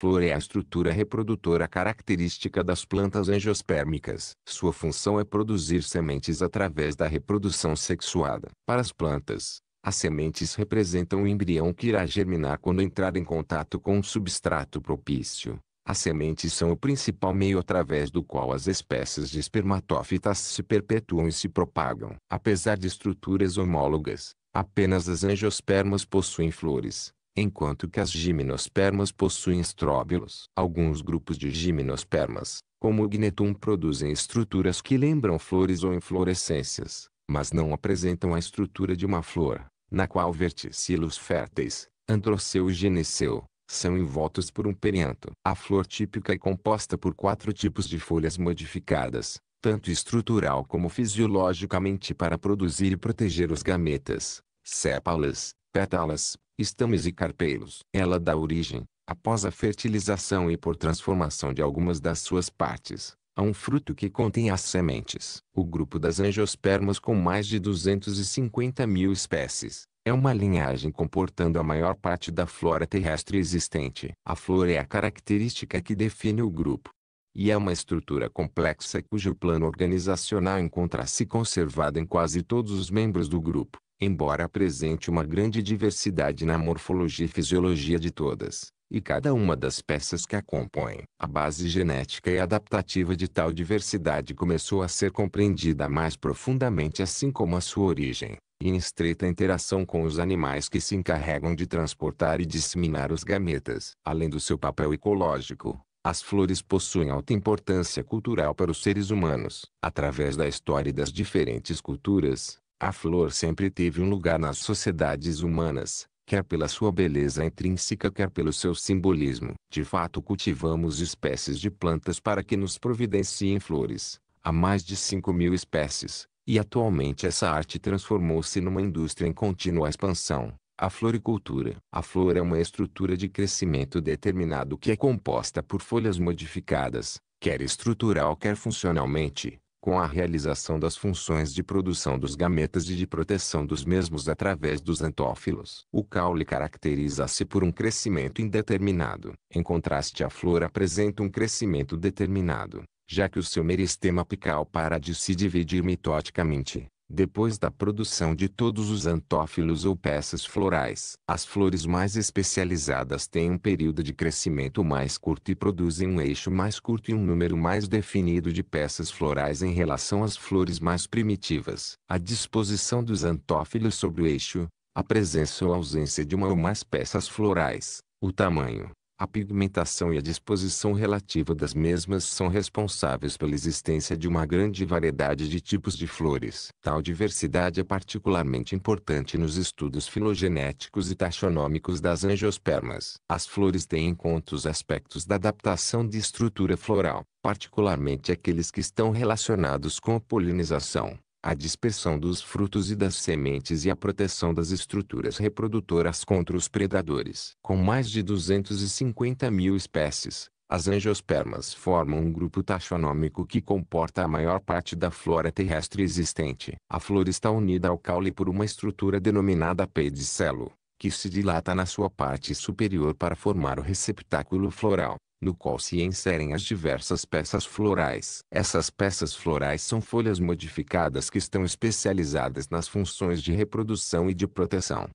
Flor é a estrutura reprodutora característica das plantas angiospérmicas. Sua função é produzir sementes através da reprodução sexuada. Para as plantas, as sementes representam o embrião que irá germinar quando entrar em contato com um substrato propício. As sementes são o principal meio através do qual as espécies de espermatófitas se perpetuam e se propagam. Apesar de estruturas homólogas, apenas as angiospermas possuem flores enquanto que as gimnospermas possuem estróbilos. Alguns grupos de gimnospermas, como o gnetum, produzem estruturas que lembram flores ou inflorescências, mas não apresentam a estrutura de uma flor, na qual verticilos férteis, androceu e gineceu, são envoltos por um perianto. A flor típica é composta por quatro tipos de folhas modificadas, tanto estrutural como fisiologicamente para produzir e proteger os gametas, sépalas, pétalas, estames e carpeiros. Ela dá origem, após a fertilização e por transformação de algumas das suas partes, a um fruto que contém as sementes. O grupo das angiospermas com mais de 250 mil espécies, é uma linhagem comportando a maior parte da flora terrestre existente. A flor é a característica que define o grupo. E é uma estrutura complexa cujo plano organizacional encontra-se conservado em quase todos os membros do grupo embora apresente uma grande diversidade na morfologia e fisiologia de todas, e cada uma das peças que a compõem. A base genética e adaptativa de tal diversidade começou a ser compreendida mais profundamente assim como a sua origem, e em estreita interação com os animais que se encarregam de transportar e disseminar os gametas. Além do seu papel ecológico, as flores possuem alta importância cultural para os seres humanos. Através da história e das diferentes culturas, a flor sempre teve um lugar nas sociedades humanas, quer pela sua beleza intrínseca, quer pelo seu simbolismo. De fato, cultivamos espécies de plantas para que nos providenciem flores, há mais de 5 mil espécies, e atualmente essa arte transformou-se numa indústria em contínua expansão. A floricultura. A flor é uma estrutura de crescimento determinado que é composta por folhas modificadas, quer estrutural quer funcionalmente, com a realização das funções de produção dos gametas e de proteção dos mesmos através dos antófilos. O caule caracteriza-se por um crescimento indeterminado. Em contraste, a flor apresenta um crescimento determinado, já que o seu meristema apical para de se dividir mitoticamente depois da produção de todos os antófilos ou peças florais. As flores mais especializadas têm um período de crescimento mais curto e produzem um eixo mais curto e um número mais definido de peças florais em relação às flores mais primitivas. A disposição dos antófilos sobre o eixo, a presença ou ausência de uma ou mais peças florais, o tamanho, a pigmentação e a disposição relativa das mesmas são responsáveis pela existência de uma grande variedade de tipos de flores. Tal diversidade é particularmente importante nos estudos filogenéticos e taxonômicos das angiospermas. As flores têm em conta os aspectos da adaptação de estrutura floral, particularmente aqueles que estão relacionados com a polinização a dispersão dos frutos e das sementes e a proteção das estruturas reprodutoras contra os predadores. Com mais de 250 mil espécies, as angiospermas formam um grupo taxonômico que comporta a maior parte da flora terrestre existente. A flor está unida ao caule por uma estrutura denominada pedicelo, que se dilata na sua parte superior para formar o receptáculo floral no qual se inserem as diversas peças florais. Essas peças florais são folhas modificadas que estão especializadas nas funções de reprodução e de proteção.